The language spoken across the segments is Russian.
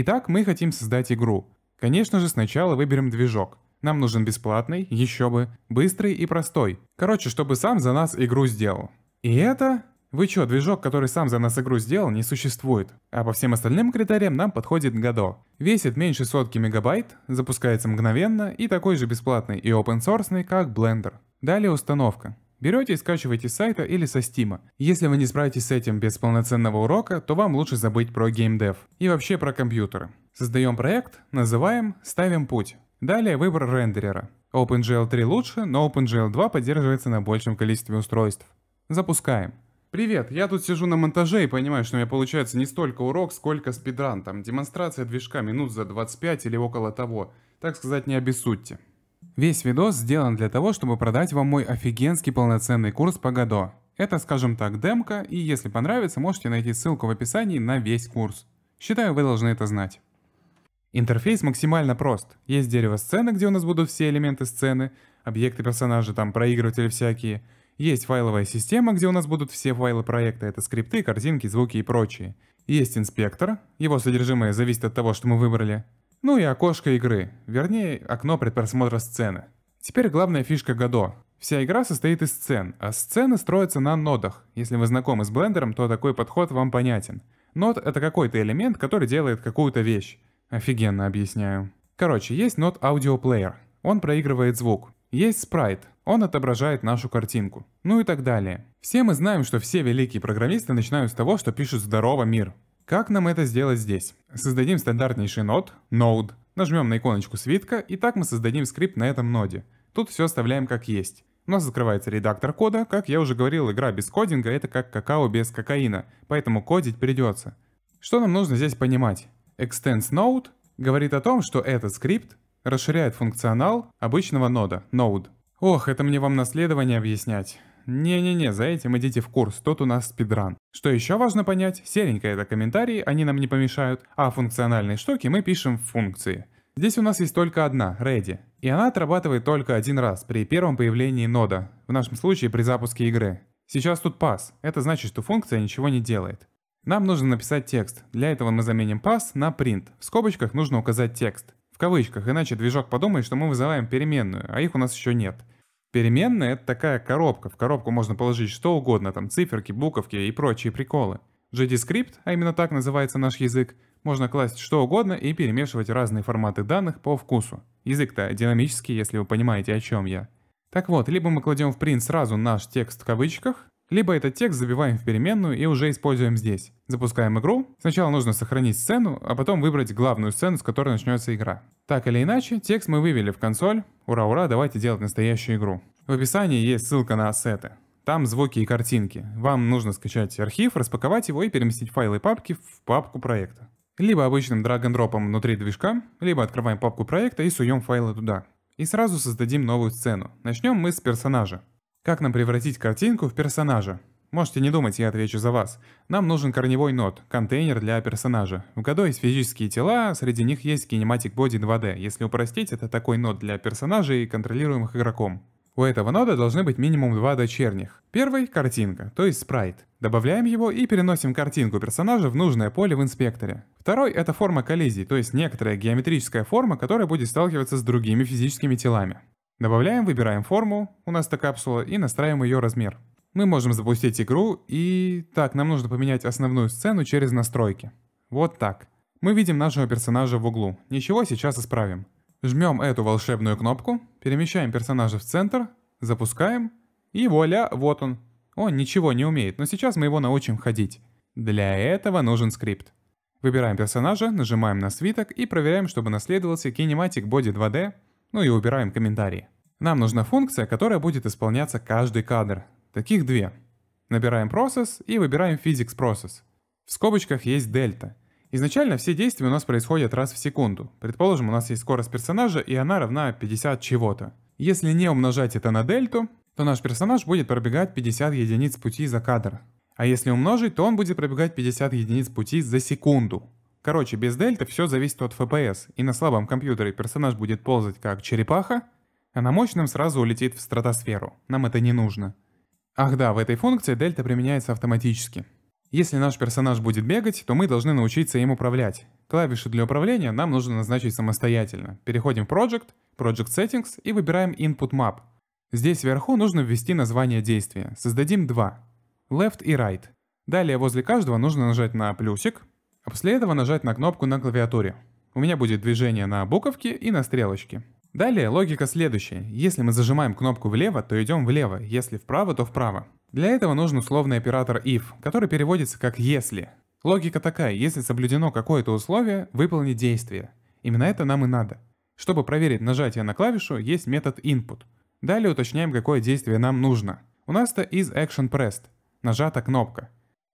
Итак, мы хотим создать игру. Конечно же, сначала выберем движок. Нам нужен бесплатный, еще бы, быстрый и простой. Короче, чтобы сам за нас игру сделал. И это... Вы чё, движок, который сам за нас игру сделал, не существует. А по всем остальным критериям нам подходит Godot. Весит меньше сотки мегабайт, запускается мгновенно и такой же бесплатный и open source, как Blender. Далее установка. Берете и скачиваете с сайта или со Steam. Если вы не справитесь с этим без полноценного урока, то вам лучше забыть про геймдев и вообще про компьютеры. Создаем проект, называем, ставим путь. Далее выбор рендерера. OpenGL 3 лучше, но OpenGL 2 поддерживается на большем количестве устройств. Запускаем. Привет, я тут сижу на монтаже и понимаю, что у меня получается не столько урок, сколько спидран. Там демонстрация движка минут за 25 или около того. Так сказать, не обессудьте. Весь видос сделан для того, чтобы продать вам мой офигенский полноценный курс по Godot. Это, скажем так, демка, и если понравится, можете найти ссылку в описании на весь курс. Считаю, вы должны это знать. Интерфейс максимально прост. Есть дерево сцены, где у нас будут все элементы сцены, объекты персонажа, там проигрыватели всякие. Есть файловая система, где у нас будут все файлы проекта, это скрипты, картинки, звуки и прочие. Есть инспектор, его содержимое зависит от того, что мы выбрали. Ну и окошко игры, вернее, окно предпросмотра сцены. Теперь главная фишка Godot. Вся игра состоит из сцен, а сцены строятся на нодах. Если вы знакомы с блендером, то такой подход вам понятен. Нод — это какой-то элемент, который делает какую-то вещь. Офигенно объясняю. Короче, есть нод аудиоплеер. Он проигрывает звук. Есть спрайт. Он отображает нашу картинку. Ну и так далее. Все мы знаем, что все великие программисты начинают с того, что пишут «Здорово, мир». Как нам это сделать здесь? Создадим стандартнейший нод, node, нажмем на иконочку свитка, и так мы создадим скрипт на этом ноде. Тут все оставляем как есть. У нас открывается редактор кода, как я уже говорил, игра без кодинга это как какао без кокаина, поэтому кодить придется. Что нам нужно здесь понимать? Extends Node говорит о том, что этот скрипт расширяет функционал обычного нода, Node. Ох, это мне вам наследование объяснять. Не-не-не, за этим идите в курс, тут у нас спидран. Что еще важно понять, серенькое это комментарии, они нам не помешают, а функциональные штуки мы пишем в функции. Здесь у нас есть только одна, ready, и она отрабатывает только один раз при первом появлении нода, в нашем случае при запуске игры. Сейчас тут pass, это значит, что функция ничего не делает. Нам нужно написать текст, для этого мы заменим pass на print, в скобочках нужно указать текст, в кавычках, иначе движок подумает, что мы вызываем переменную, а их у нас еще нет. Переменная — это такая коробка. В коробку можно положить что угодно, там циферки, буковки и прочие приколы. GDScript, а именно так называется наш язык, можно класть что угодно и перемешивать разные форматы данных по вкусу. Язык-то динамический, если вы понимаете, о чем я. Так вот, либо мы кладем в print сразу наш текст в кавычках, либо этот текст забиваем в переменную и уже используем здесь. Запускаем игру. Сначала нужно сохранить сцену, а потом выбрать главную сцену, с которой начнется игра. Так или иначе, текст мы вывели в консоль. Ура-ура, давайте делать настоящую игру. В описании есть ссылка на ассеты. Там звуки и картинки. Вам нужно скачать архив, распаковать его и переместить файлы папки в папку проекта. Либо обычным драг-н-дропом внутри движка, либо открываем папку проекта и суем файлы туда. И сразу создадим новую сцену. Начнем мы с персонажа. Как нам превратить картинку в персонажа? Можете не думать, я отвечу за вас. Нам нужен корневой нод, контейнер для персонажа. В Godot есть физические тела, среди них есть Kinematic Body 2D. Если упростить, это такой нод для персонажей, контролируемых игроком. У этого нода должны быть минимум два дочерних. Первый — картинка, то есть спрайт. Добавляем его и переносим картинку персонажа в нужное поле в инспекторе. Второй — это форма коллизий, то есть некоторая геометрическая форма, которая будет сталкиваться с другими физическими телами. Добавляем, выбираем форму, у нас эта капсула, и настраиваем ее размер. Мы можем запустить игру, и... Так, нам нужно поменять основную сцену через настройки. Вот так. Мы видим нашего персонажа в углу. Ничего, сейчас исправим. Жмем эту волшебную кнопку, перемещаем персонажа в центр, запускаем, и вуаля, вот он. Он ничего не умеет, но сейчас мы его научим ходить. Для этого нужен скрипт. Выбираем персонажа, нажимаем на свиток и проверяем, чтобы наследовался Kinematic Body 2D ну и убираем комментарии. Нам нужна функция, которая будет исполняться каждый кадр. Таких две. Набираем Process и выбираем Physics Process. В скобочках есть дельта. Изначально все действия у нас происходят раз в секунду. Предположим, у нас есть скорость персонажа, и она равна 50 чего-то. Если не умножать это на дельту, то наш персонаж будет пробегать 50 единиц пути за кадр. А если умножить, то он будет пробегать 50 единиц пути за секунду. Короче, без дельта все зависит от FPS, и на слабом компьютере персонаж будет ползать как черепаха, а на мощном сразу улетит в стратосферу. Нам это не нужно. Ах да, в этой функции дельта применяется автоматически. Если наш персонаж будет бегать, то мы должны научиться им управлять. Клавишу для управления нам нужно назначить самостоятельно. Переходим в Project, Project Settings и выбираем Input Map. Здесь вверху нужно ввести название действия. Создадим два. Left и Right. Далее возле каждого нужно нажать на плюсик, а после этого нажать на кнопку на клавиатуре. У меня будет движение на буковке и на стрелочки. Далее логика следующая. Если мы зажимаем кнопку влево, то идем влево, если вправо, то вправо. Для этого нужен условный оператор if, который переводится как «если». Логика такая, если соблюдено какое-то условие, выполни действие. Именно это нам и надо. Чтобы проверить нажатие на клавишу, есть метод input. Далее уточняем, какое действие нам нужно. У нас-то is action pressed, нажата кнопка.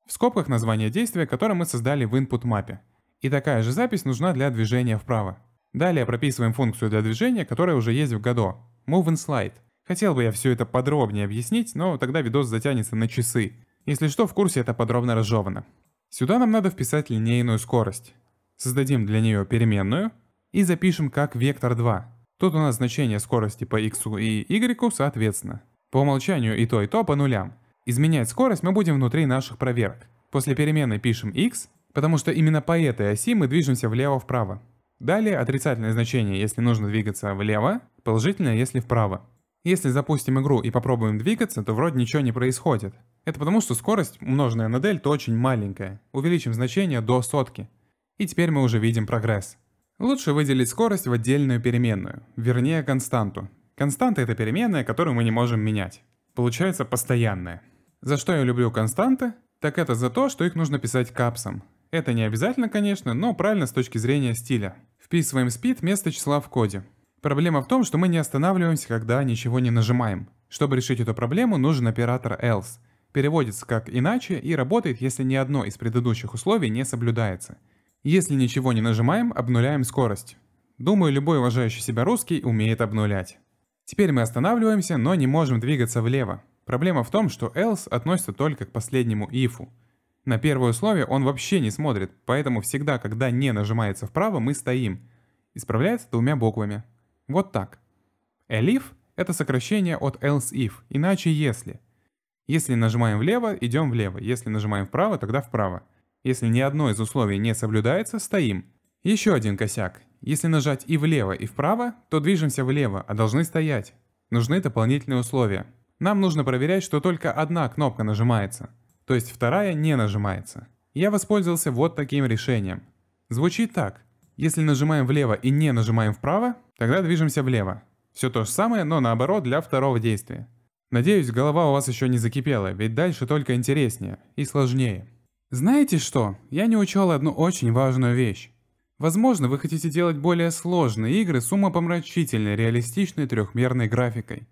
В скобках название действия, которое мы создали в input мапе. И такая же запись нужна для движения вправо. Далее прописываем функцию для движения, которая уже есть в году. Move in slide. Хотел бы я все это подробнее объяснить, но тогда видос затянется на часы. Если что, в курсе это подробно разжевано. Сюда нам надо вписать линейную скорость. Создадим для нее переменную и запишем как вектор 2. Тут у нас значения скорости по x и y соответственно. По умолчанию и то, и то по нулям. Изменять скорость мы будем внутри наших проверок. После перемены пишем x, потому что именно по этой оси мы движемся влево-вправо. Далее отрицательное значение, если нужно двигаться влево, положительное, если вправо. Если запустим игру и попробуем двигаться, то вроде ничего не происходит. Это потому, что скорость, умноженная на дельту, очень маленькая. Увеличим значение до сотки. И теперь мы уже видим прогресс. Лучше выделить скорость в отдельную переменную, вернее константу. Константа — это переменная, которую мы не можем менять. Получается постоянная. За что я люблю константы? Так это за то, что их нужно писать капсом. Это не обязательно, конечно, но правильно с точки зрения стиля. Вписываем speed вместо числа в коде. Проблема в том, что мы не останавливаемся, когда ничего не нажимаем. Чтобы решить эту проблему, нужен оператор else. Переводится как «иначе» и работает, если ни одно из предыдущих условий не соблюдается. Если ничего не нажимаем, обнуляем скорость. Думаю, любой уважающий себя русский умеет обнулять. Теперь мы останавливаемся, но не можем двигаться влево. Проблема в том, что else относится только к последнему if. На первое условие он вообще не смотрит, поэтому всегда, когда не нажимается вправо, мы стоим. Исправляется двумя буквами. Вот так. Elif — это сокращение от else if, иначе если. Если нажимаем влево, идем влево. Если нажимаем вправо, тогда вправо. Если ни одно из условий не соблюдается, стоим. Еще один косяк. Если нажать и влево, и вправо, то движемся влево, а должны стоять. Нужны дополнительные условия. Нам нужно проверять, что только одна кнопка нажимается, то есть вторая не нажимается. Я воспользовался вот таким решением. Звучит так. Если нажимаем влево и не нажимаем вправо, тогда движемся влево. Все то же самое, но наоборот для второго действия. Надеюсь, голова у вас еще не закипела, ведь дальше только интереснее и сложнее. Знаете что? Я не учел одну очень важную вещь. Возможно, вы хотите делать более сложные игры с умопомрачительной, реалистичной трехмерной графикой.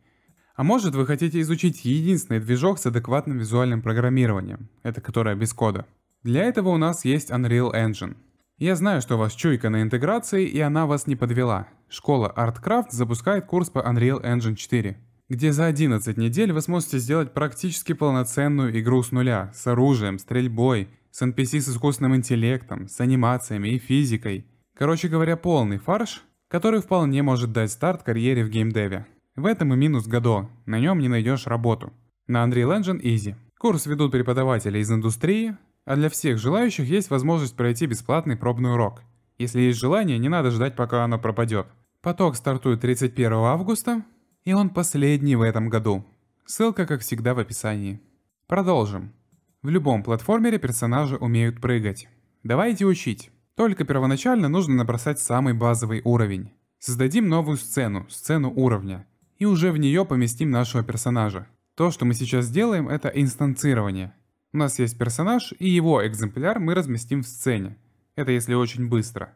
А может вы хотите изучить единственный движок с адекватным визуальным программированием, это которое без кода. Для этого у нас есть Unreal Engine. Я знаю, что у вас чуйка на интеграции, и она вас не подвела. Школа ArtCraft запускает курс по Unreal Engine 4, где за 11 недель вы сможете сделать практически полноценную игру с нуля, с оружием, стрельбой, с NPC с искусственным интеллектом, с анимациями и физикой. Короче говоря, полный фарш, который вполне может дать старт карьере в геймдеве. В этом и минус Годо, на нем не найдешь работу. На Unreal Engine Easy. Курс ведут преподаватели из индустрии, а для всех желающих есть возможность пройти бесплатный пробный урок. Если есть желание, не надо ждать, пока оно пропадет. Поток стартует 31 августа, и он последний в этом году. Ссылка, как всегда, в описании. Продолжим. В любом платформере персонажи умеют прыгать. Давайте учить. Только первоначально нужно набросать самый базовый уровень. Создадим новую сцену, сцену уровня и уже в нее поместим нашего персонажа. То, что мы сейчас сделаем, это инстанцирование. У нас есть персонаж, и его экземпляр мы разместим в сцене. Это если очень быстро.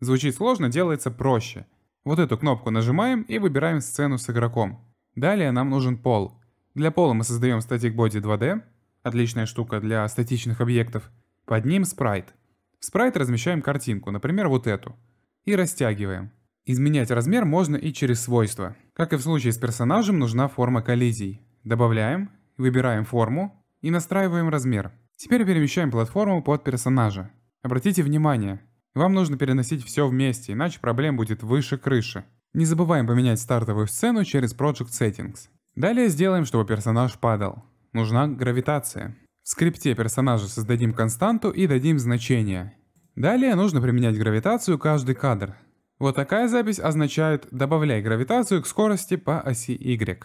Звучит сложно, делается проще. Вот эту кнопку нажимаем и выбираем сцену с игроком. Далее нам нужен пол. Для пола мы создаем Static Body 2D. Отличная штука для статичных объектов. Под ним спрайт. В спрайт размещаем картинку, например, вот эту. И растягиваем. Изменять размер можно и через свойства. Как и в случае с персонажем, нужна форма коллизий. Добавляем, выбираем форму и настраиваем размер. Теперь перемещаем платформу под персонажа. Обратите внимание, вам нужно переносить все вместе, иначе проблем будет выше крыши. Не забываем поменять стартовую сцену через Project Settings. Далее сделаем, чтобы персонаж падал. Нужна гравитация. В скрипте персонажа создадим константу и дадим значение. Далее нужно применять гравитацию каждый кадр. Вот такая запись означает «добавляй гравитацию к скорости по оси Y».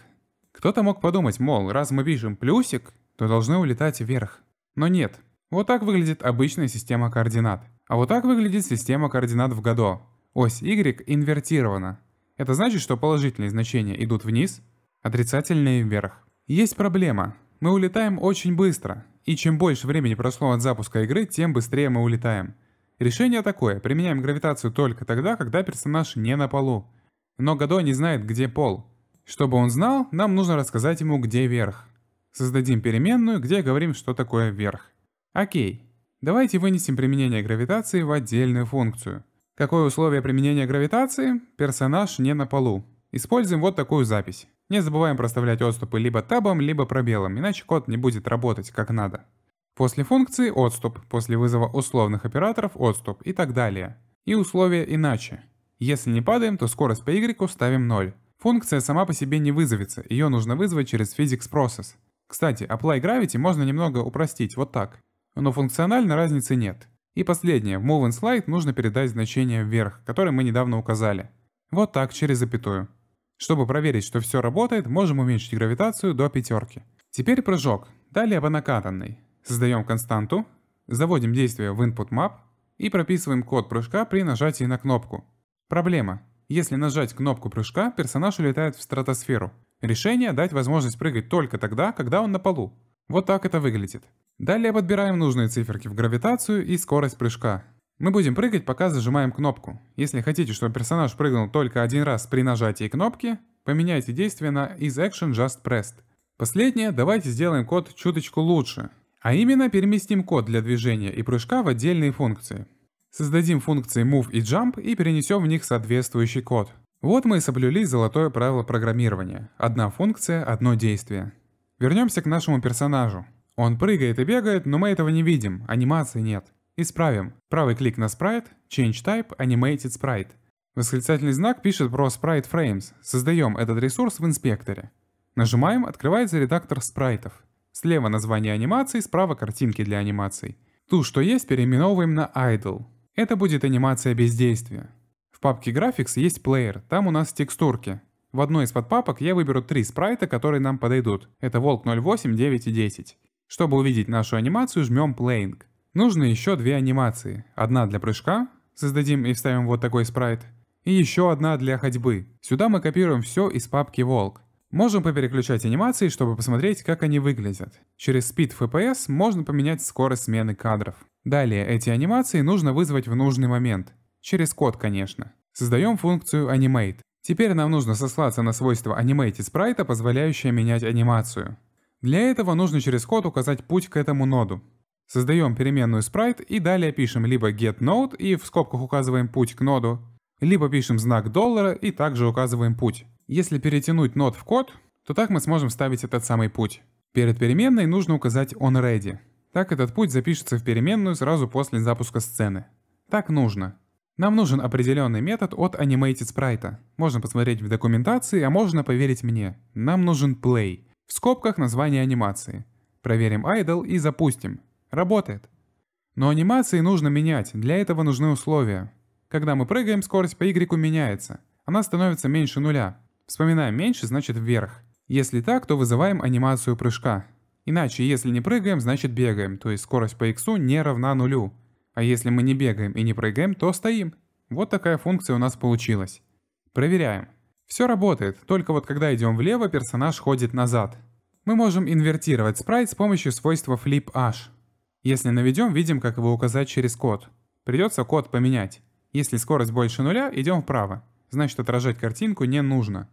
Кто-то мог подумать, мол, раз мы пишем плюсик, то должны улетать вверх. Но нет. Вот так выглядит обычная система координат. А вот так выглядит система координат в году. Ось Y инвертирована. Это значит, что положительные значения идут вниз, отрицательные вверх. Есть проблема. Мы улетаем очень быстро. И чем больше времени прошло от запуска игры, тем быстрее мы улетаем. Решение такое. Применяем гравитацию только тогда, когда персонаж не на полу. Но Гадо не знает, где пол. Чтобы он знал, нам нужно рассказать ему, где верх. Создадим переменную, где говорим, что такое верх. Окей. Давайте вынесем применение гравитации в отдельную функцию. Какое условие применения гравитации? Персонаж не на полу. Используем вот такую запись. Не забываем проставлять отступы либо табом, либо пробелом, иначе код не будет работать как надо. После функции отступ, после вызова условных операторов отступ и так далее. И условия иначе. Если не падаем, то скорость по y ставим 0. Функция сама по себе не вызовется, ее нужно вызвать через physics process. Кстати, apply gravity можно немного упростить вот так. Но функционально разницы нет. И последнее, в move and slide нужно передать значение вверх, которое мы недавно указали. Вот так, через запятую. Чтобы проверить, что все работает, можем уменьшить гравитацию до пятерки. Теперь прыжок, далее по накатанной. Создаем константу, заводим действие в input map и прописываем код прыжка при нажатии на кнопку. Проблема. Если нажать кнопку прыжка, персонаж улетает в стратосферу. Решение дать возможность прыгать только тогда, когда он на полу. Вот так это выглядит. Далее подбираем нужные циферки в гравитацию и скорость прыжка. Мы будем прыгать, пока зажимаем кнопку. Если хотите, чтобы персонаж прыгнул только один раз при нажатии кнопки, поменяйте действие на Is Action Just Pressed. Последнее, давайте сделаем код чуточку лучше. А именно переместим код для движения и прыжка в отдельные функции. Создадим функции move и jump и перенесем в них соответствующий код. Вот мы и соблюли золотое правило программирования. Одна функция, одно действие. Вернемся к нашему персонажу. Он прыгает и бегает, но мы этого не видим, анимации нет. Исправим. Правый клик на спрайт, change type, animated sprite. Восклицательный знак пишет про sprite frames. Создаем этот ресурс в инспекторе. Нажимаем, открывается редактор спрайтов. Слева название анимации, справа картинки для анимаций. Ту, что есть, переименовываем на Idle. Это будет анимация бездействия. В папке Graphics есть плеер, там у нас текстурки. В одной из подпапок я выберу три спрайта, которые нам подойдут. Это Волк 08, 9 и 10. Чтобы увидеть нашу анимацию, жмем Playing. Нужно еще две анимации. Одна для прыжка, создадим и вставим вот такой спрайт. И еще одна для ходьбы. Сюда мы копируем все из папки Волк. Можем попереключать анимации, чтобы посмотреть, как они выглядят. Через Speed FPS можно поменять скорость смены кадров. Далее эти анимации нужно вызвать в нужный момент. Через код, конечно. Создаем функцию Animate. Теперь нам нужно сослаться на свойство Animate спрайта, позволяющее менять анимацию. Для этого нужно через код указать путь к этому ноду. Создаем переменную sprite и далее пишем либо getNode и в скобках указываем путь к ноду, либо пишем знак доллара и также указываем путь. Если перетянуть нот в код, то так мы сможем ставить этот самый путь. Перед переменной нужно указать onReady. Так этот путь запишется в переменную сразу после запуска сцены. Так нужно. Нам нужен определенный метод от animated sprite. Можно посмотреть в документации, а можно поверить мне. Нам нужен play. В скобках название анимации. Проверим idle и запустим. Работает. Но анимации нужно менять, для этого нужны условия. Когда мы прыгаем, скорость по y меняется. Она становится меньше нуля. Вспоминаем меньше, значит вверх. Если так, то вызываем анимацию прыжка. Иначе, если не прыгаем, значит бегаем, то есть скорость по x не равна нулю. А если мы не бегаем и не прыгаем, то стоим. Вот такая функция у нас получилась. Проверяем. Все работает, только вот когда идем влево, персонаж ходит назад. Мы можем инвертировать спрайт с помощью свойства flip_h. Если наведем, видим, как его указать через код. Придется код поменять. Если скорость больше нуля, идем вправо. Значит, отражать картинку не нужно.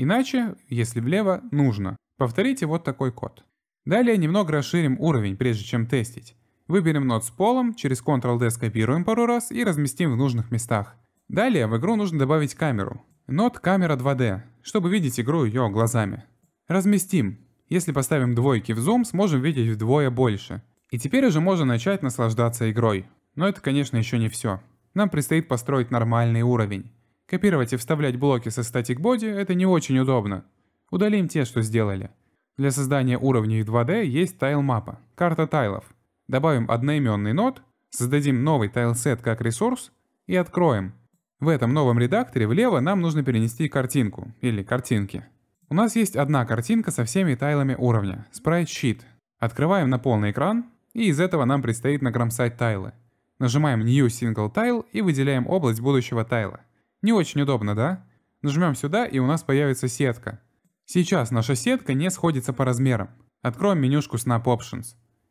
Иначе, если влево, нужно. Повторите вот такой код. Далее немного расширим уровень, прежде чем тестить. Выберем нод с полом, через Ctrl-D скопируем пару раз и разместим в нужных местах. Далее в игру нужно добавить камеру. Нод камера 2D, чтобы видеть игру ее глазами. Разместим. Если поставим двойки в зум, сможем видеть вдвое больше. И теперь уже можно начать наслаждаться игрой. Но это, конечно, еще не все. Нам предстоит построить нормальный уровень. Копировать и вставлять блоки со Static Body — это не очень удобно. Удалим те, что сделали. Для создания уровней в 2D есть тайл-мапа, карта тайлов. Добавим одноименный нод, создадим новый тайл-сет как ресурс и откроем. В этом новом редакторе влево нам нужно перенести картинку, или картинки. У нас есть одна картинка со всеми тайлами уровня, спрайт-щит. Открываем на полный экран, и из этого нам предстоит нагромсать тайлы. Нажимаем New Single Tile и выделяем область будущего тайла. Не очень удобно, да? Нажмем сюда, и у нас появится сетка. Сейчас наша сетка не сходится по размерам. Откроем менюшку Snap Options.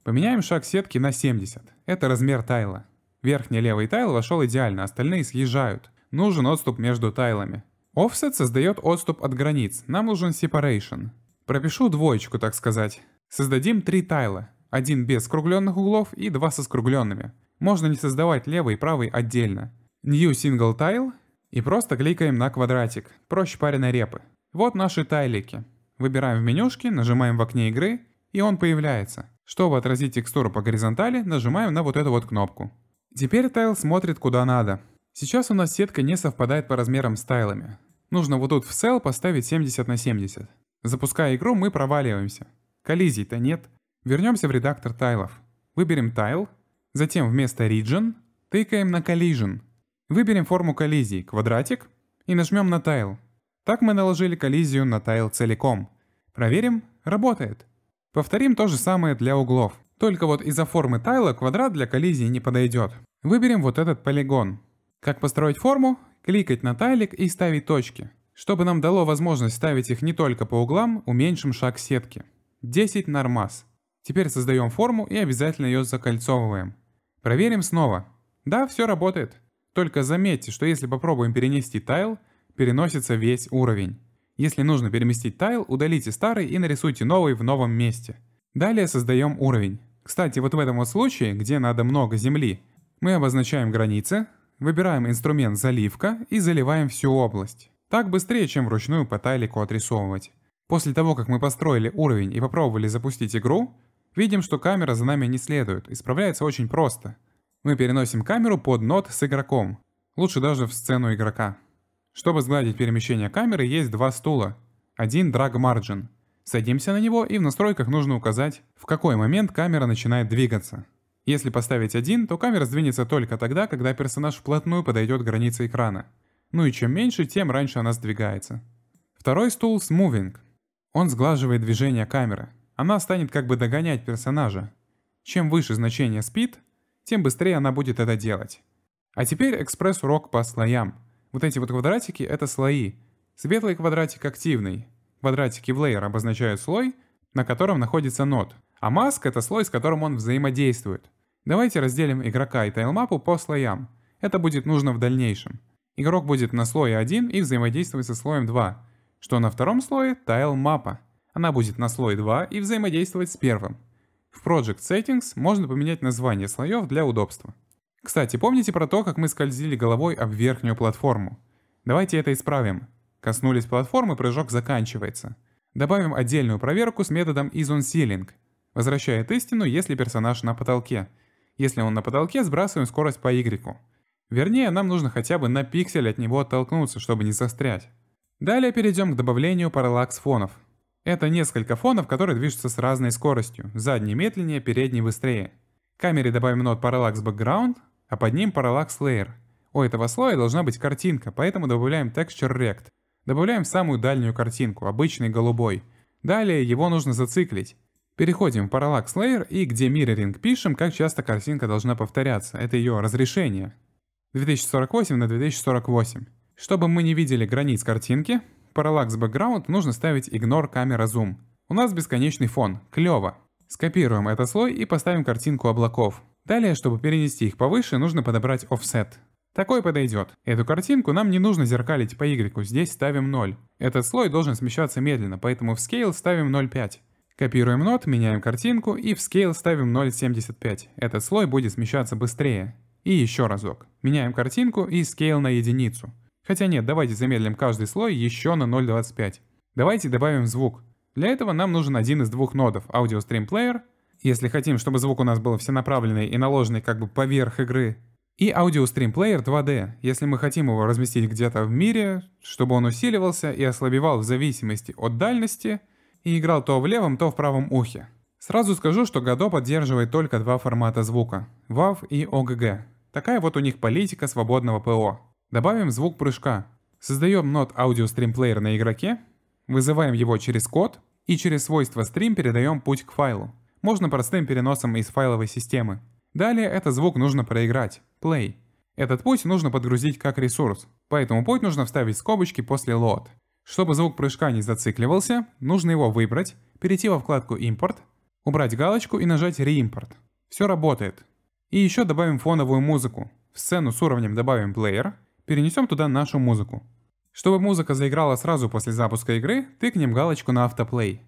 Поменяем шаг сетки на 70. Это размер тайла. Верхний левый тайл вошел идеально, остальные съезжают. Нужен отступ между тайлами. Offset создает отступ от границ, нам нужен separation. Пропишу двоечку, так сказать. Создадим три тайла. Один без скругленных углов и два со скругленными. Можно не создавать левый и правый отдельно. New Single Tile и просто кликаем на квадратик, проще пареной репы. Вот наши тайлики. Выбираем в менюшке, нажимаем в окне игры, и он появляется. Чтобы отразить текстуру по горизонтали, нажимаем на вот эту вот кнопку. Теперь тайл смотрит куда надо. Сейчас у нас сетка не совпадает по размерам с тайлами. Нужно вот тут в cell поставить 70 на 70. Запуская игру, мы проваливаемся. Коллизий-то нет. Вернемся в редактор тайлов. Выберем тайл, затем вместо region тыкаем на collision – Выберем форму коллизии, квадратик, и нажмем на тайл. Так мы наложили коллизию на тайл целиком. Проверим, работает. Повторим то же самое для углов. Только вот из-за формы тайла квадрат для коллизии не подойдет. Выберем вот этот полигон. Как построить форму? Кликать на тайлик и ставить точки. Чтобы нам дало возможность ставить их не только по углам, уменьшим шаг сетки. 10 нормас. Теперь создаем форму и обязательно ее закольцовываем. Проверим снова. Да, все работает. Только заметьте, что если попробуем перенести тайл, переносится весь уровень. Если нужно переместить тайл, удалите старый и нарисуйте новый в новом месте. Далее создаем уровень. Кстати, вот в этом вот случае, где надо много земли, мы обозначаем границы, выбираем инструмент «Заливка» и заливаем всю область. Так быстрее, чем вручную по тайлику отрисовывать. После того, как мы построили уровень и попробовали запустить игру, видим, что камера за нами не следует, исправляется очень просто. Мы переносим камеру под нот с игроком. Лучше даже в сцену игрока. Чтобы сгладить перемещение камеры, есть два стула. Один Drag Margin. Садимся на него и в настройках нужно указать, в какой момент камера начинает двигаться. Если поставить один, то камера сдвинется только тогда, когда персонаж вплотную подойдет к границе экрана. Ну и чем меньше, тем раньше она сдвигается. Второй стул с Moving. Он сглаживает движение камеры. Она станет как бы догонять персонажа. Чем выше значение Speed, тем быстрее она будет это делать. А теперь экспресс-урок по слоям. Вот эти вот квадратики — это слои. Светлый квадратик активный. Квадратики в лейер обозначают слой, на котором находится нод. А маск — это слой, с которым он взаимодействует. Давайте разделим игрока и тайлмапу по слоям. Это будет нужно в дальнейшем. Игрок будет на слое 1 и взаимодействовать со слоем 2, что на втором слое — тайл-мапа. Она будет на слой 2 и взаимодействовать с первым. В Project Settings можно поменять название слоев для удобства. Кстати, помните про то, как мы скользили головой об верхнюю платформу? Давайте это исправим. Коснулись платформы, прыжок заканчивается. Добавим отдельную проверку с методом isOnSealing. Возвращает истину, если персонаж на потолке. Если он на потолке, сбрасываем скорость по Y. Вернее, нам нужно хотя бы на пиксель от него оттолкнуться, чтобы не застрять. Далее перейдем к добавлению параллакс фонов. Это несколько фонов, которые движутся с разной скоростью. Задний медленнее, передний быстрее. К камере добавим нот Parallax Background, а под ним Parallax Layer. У этого слоя должна быть картинка, поэтому добавляем Texture Rect. Добавляем самую дальнюю картинку, обычный голубой. Далее его нужно зациклить. Переходим в Parallax Layer и где Mirroring пишем, как часто картинка должна повторяться. Это ее разрешение. 2048 на 2048. Чтобы мы не видели границ картинки, Parallax Background нужно ставить Ignore Camera Zoom. У нас бесконечный фон, клево. Скопируем этот слой и поставим картинку облаков. Далее, чтобы перенести их повыше, нужно подобрать Offset. Такой подойдет. Эту картинку нам не нужно зеркалить по Y, здесь ставим 0. Этот слой должен смещаться медленно, поэтому в Scale ставим 0,5. Копируем нот, меняем картинку и в Scale ставим 0,75. Этот слой будет смещаться быстрее. И еще разок. Меняем картинку и Scale на единицу. Хотя нет, давайте замедлим каждый слой еще на 0.25. Давайте добавим звук. Для этого нам нужен один из двух нодов — Audio Stream Player. Если хотим, чтобы звук у нас был всенаправленный и наложенный как бы поверх игры. И Audio Stream Player 2D. Если мы хотим его разместить где-то в мире, чтобы он усиливался и ослабевал в зависимости от дальности, и играл то в левом, то в правом ухе. Сразу скажу, что Godot поддерживает только два формата звука — WAV и OGG. Такая вот у них политика свободного ПО. Добавим звук прыжка. Создаем нот аудиостримплеер на игроке, вызываем его через код и через свойство стрим передаем путь к файлу. Можно простым переносом из файловой системы. Далее этот звук нужно проиграть, play. Этот путь нужно подгрузить как ресурс, поэтому путь нужно вставить скобочки после load. Чтобы звук прыжка не зацикливался, нужно его выбрать, перейти во вкладку Import, убрать галочку и нажать Reimport. Все работает. И еще добавим фоновую музыку. В сцену с уровнем добавим плеер, перенесем туда нашу музыку. Чтобы музыка заиграла сразу после запуска игры, тыкнем галочку на автоплей.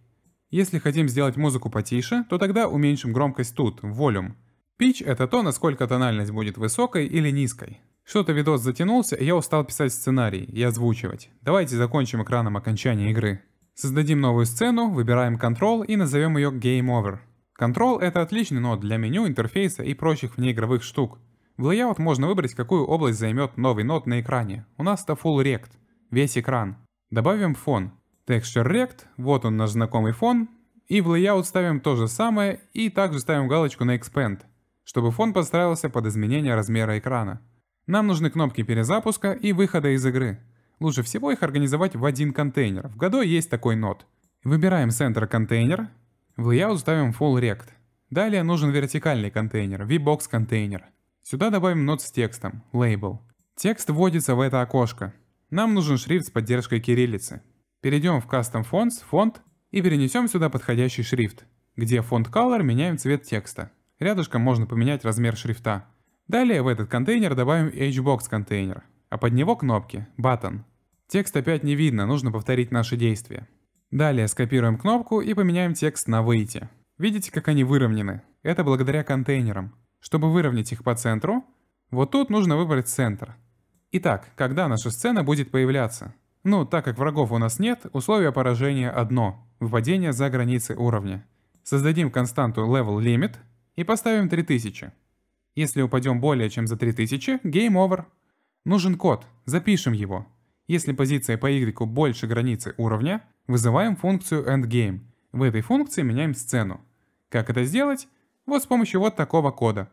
Если хотим сделать музыку потише, то тогда уменьшим громкость тут, в Volume. Pitch — это то, насколько тональность будет высокой или низкой. Что-то видос затянулся, и я устал писать сценарий и озвучивать. Давайте закончим экраном окончания игры. Создадим новую сцену, выбираем Control и назовем ее Game Over. Control — это отличный нод для меню, интерфейса и прочих внеигровых штук. В Layout можно выбрать, какую область займет новый нод на экране. У нас это Full Rect, весь экран. Добавим фон. Texture Rect, вот он наш знакомый фон. И в Layout ставим то же самое и также ставим галочку на Expand, чтобы фон подстраивался под изменение размера экрана. Нам нужны кнопки перезапуска и выхода из игры. Лучше всего их организовать в один контейнер. В Godot есть такой нод. Выбираем центр контейнер. В Layout ставим Full Rect. Далее нужен вертикальный контейнер, VBox контейнер. Сюда добавим нот с текстом, label. Текст вводится в это окошко. Нам нужен шрифт с поддержкой кириллицы. Перейдем в Custom Fonts, фонд, и перенесем сюда подходящий шрифт, где фонд Color меняем цвет текста. Рядышком можно поменять размер шрифта. Далее в этот контейнер добавим HBox контейнер, а под него кнопки Button. Текст опять не видно, нужно повторить наши действия. Далее скопируем кнопку и поменяем текст на «Выйти». Видите, как они выровнены? Это благодаря контейнерам. Чтобы выровнять их по центру, вот тут нужно выбрать центр. Итак, когда наша сцена будет появляться? Ну, так как врагов у нас нет, условие поражения одно – выпадение за границы уровня. Создадим константу level limit и поставим 3000. Если упадем более чем за 3000, game over. Нужен код, запишем его. Если позиция по y больше границы уровня, вызываем функцию endgame. В этой функции меняем сцену. Как это сделать? Вот с помощью вот такого кода.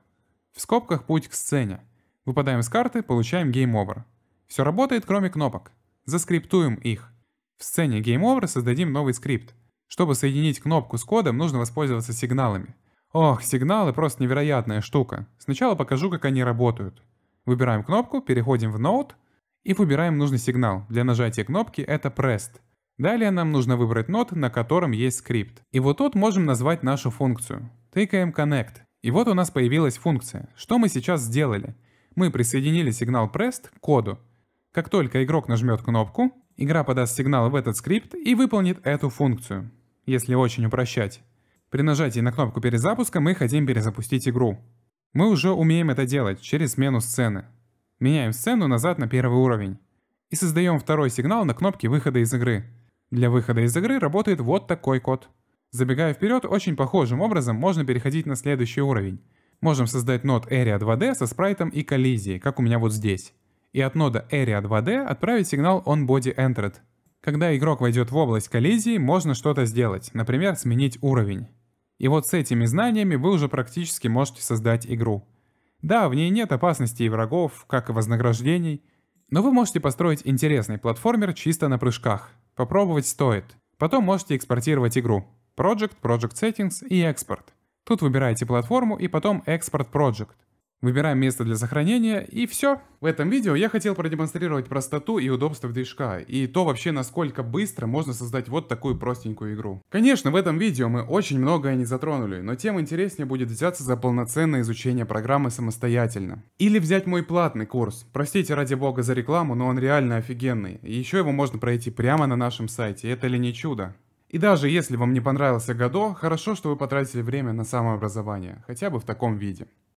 В скобках путь к сцене. Выпадаем с карты, получаем Game Over. Все работает, кроме кнопок. Заскриптуем их. В сцене Game Over создадим новый скрипт. Чтобы соединить кнопку с кодом, нужно воспользоваться сигналами. Ох, сигналы просто невероятная штука. Сначала покажу, как они работают. Выбираем кнопку, переходим в Node и выбираем нужный сигнал. Для нажатия кнопки это Pressed. Далее нам нужно выбрать нод, на котором есть скрипт. И вот тут можем назвать нашу функцию. Тыкаем Connect. И вот у нас появилась функция. Что мы сейчас сделали? Мы присоединили сигнал PREST к коду. Как только игрок нажмет кнопку, игра подаст сигнал в этот скрипт и выполнит эту функцию, если очень упрощать. При нажатии на кнопку перезапуска мы хотим перезапустить игру. Мы уже умеем это делать через смену сцены. Меняем сцену назад на первый уровень. И создаем второй сигнал на кнопке выхода из игры. Для выхода из игры работает вот такой код. Забегая вперед, очень похожим образом можно переходить на следующий уровень. Можем создать нод Area 2D со спрайтом и коллизией, как у меня вот здесь. И от нода Area 2D отправить сигнал OnBodyEntered. Когда игрок войдет в область коллизии, можно что-то сделать, например, сменить уровень. И вот с этими знаниями вы уже практически можете создать игру. Да, в ней нет опасностей и врагов, как и вознаграждений, но вы можете построить интересный платформер чисто на прыжках. Попробовать стоит. Потом можете экспортировать игру. Project, Project Settings и Export. Тут выбираете платформу и потом Export Project. Выбираем место для сохранения и все. В этом видео я хотел продемонстрировать простоту и удобство движка, и то вообще насколько быстро можно создать вот такую простенькую игру. Конечно, в этом видео мы очень многое не затронули, но тем интереснее будет взяться за полноценное изучение программы самостоятельно. Или взять мой платный курс. Простите ради бога за рекламу, но он реально офигенный. И еще его можно пройти прямо на нашем сайте, это ли не чудо? И даже если вам не понравился Годо, хорошо, что вы потратили время на самообразование, хотя бы в таком виде.